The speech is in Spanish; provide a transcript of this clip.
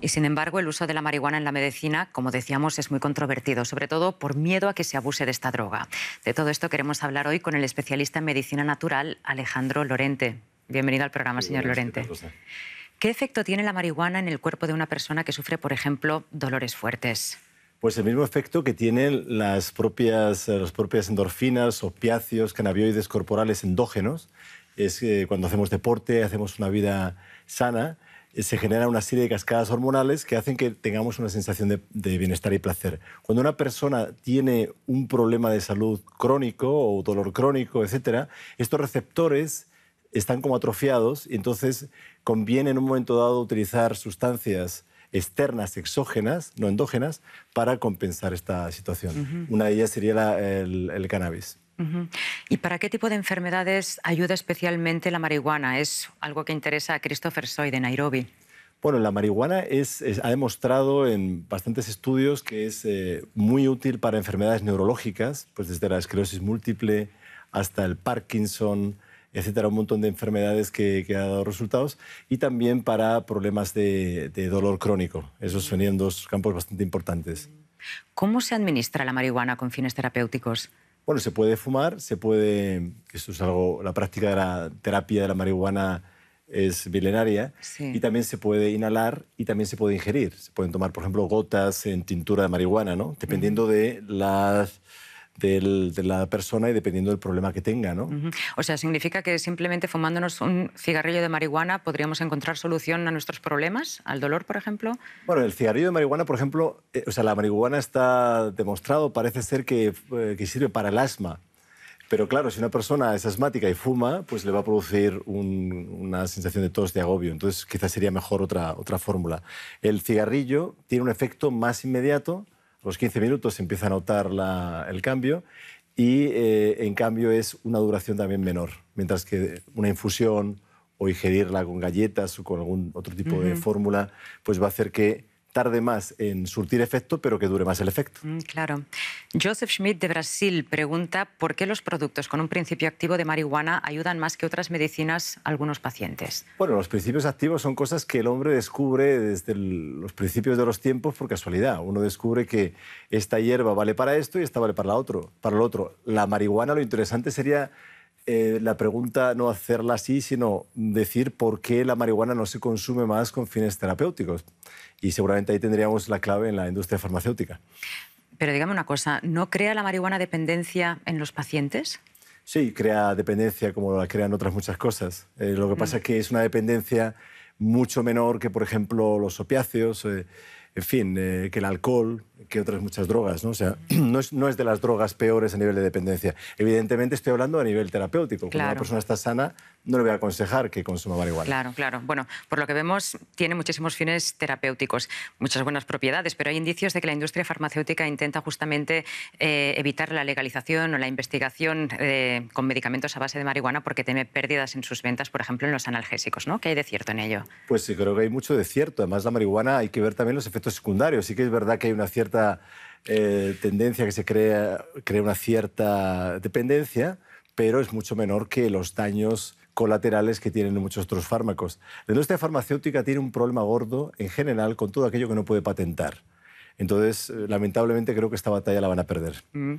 Y sin embargo, el uso de la marihuana en la medicina, como decíamos, es muy controvertido, sobre todo por miedo a que se abuse de esta droga. De todo esto queremos hablar hoy con el especialista en medicina natural, Alejandro Lorente. Bienvenido al programa, señor Lorente. ¿Qué efecto tiene la marihuana en el cuerpo de una persona que sufre, por ejemplo, dolores fuertes? Pues el mismo efecto que tienen las propias, endorfinas, opiáceos, cannabinoides corporales endógenos. Es que eh, cuando hacemos deporte, hacemos una vida sana, eh, se genera una serie de cascadas hormonales que hacen que tengamos una sensación de, bienestar y placer. Cuando una persona tiene un problema de salud crónico o dolor crónico, etc., estos receptores están como atrofiados y entonces conviene en un momento dado utilizar sustancias externas, exógenas, no endógenas, para compensar esta situación. Una de ellas sería el, cannabis. ¿Y para qué tipo de enfermedades ayuda especialmente la marihuana? Es algo que interesa a Christopher Soy de Nairobi. Bueno, la marihuana ha demostrado en bastantes estudios que es eh, muy útil para enfermedades neurológicas, pues desde la esclerosis múltiple hasta el Parkinson, etcétera, un montón de enfermedades que, ha dado resultados, y también para problemas de, dolor crónico. Esos serían dos campos bastante importantes. ¿Cómo se administra la marihuana con fines terapéuticos? Bueno, se puede fumar, se puede, esto es algo, la práctica de la terapia de la marihuana es milenaria, y también se puede inhalar y también se puede ingerir. Se pueden tomar, por ejemplo, gotas en tintura de marihuana, ¿no? Dependiendo de las de la persona y dependiendo del problema que tenga. ¿no? O sea, ¿significa que simplemente fumándonos un cigarrillo de marihuana podríamos encontrar solución a nuestros problemas, al dolor, por ejemplo? Bueno, el cigarrillo de marihuana, por ejemplo, eh, o sea, la marihuana está demostrado, parece ser eh, que, sirve para el asma. Pero claro, si una persona es asmática y fuma, pues le va a producir una sensación de tos, de agobio. Entonces quizás sería mejor otra, otra fórmula. El cigarrillo tiene un efecto más inmediato, los 15 minutos se empieza a notar el cambio y eh, en cambio es una duración también menor, mientras que una infusión o ingerirla con galletas o con algún otro tipo de fórmula, pues va a hacer que tarde más en surtir efecto, pero que dure más el efecto. Mm, claro. Joseph Schmidt de Brasil pregunta por qué los productos con un principio activo de marihuana ayudan más que otras medicinas a algunos pacientes. Bueno, los principios activos son cosas que el hombre descubre desde los principios de los tiempos por casualidad. Uno descubre que esta hierba vale para esto y esta vale para, la otro, para lo otro. La marihuana lo interesante sería eh, la pregunta no hacerla así, sino decir por qué la marihuana no se consume más con fines terapéuticos. Y seguramente ahí tendríamos la clave en la industria farmacéutica. Pero dígame una cosa, ¿no crea la marihuana dependencia en los pacientes? Sí, crea dependencia como la crean otras muchas cosas. Eh, lo que pasa mm. es que es una dependencia mucho menor que, por ejemplo, los opiáceos. Eh, en fin, eh, que el alcohol, que otras muchas drogas, ¿no? O sea, no es, de las drogas peores a nivel de dependencia. Evidentemente estoy hablando a nivel terapéutico. Cuando una persona está sana, no le voy a aconsejar que consuma marihuana. Claro, claro. Bueno, por lo que vemos, tiene muchísimos fines terapéuticos, muchas buenas propiedades, pero hay indicios de que la industria farmacéutica intenta justamente eh, evitar la legalización o la investigación eh, con medicamentos a base de marihuana porque tiene pérdidas en sus ventas, por ejemplo, en los analgésicos, ¿no? ¿Qué hay de cierto en ello? Pues sí, creo que hay mucho de cierto. Además, la marihuana hay que ver también los efectos secundario secundarios. Sí que es verdad que hay una cierta eh, tendencia que se crea, crea una cierta dependencia, pero es mucho menor que los daños colaterales que tienen muchos otros fármacos. La industria farmacéutica tiene un problema gordo en general con todo aquello que no puede patentar. Entonces, eh, lamentablemente creo que esta batalla la van a perder. Mm.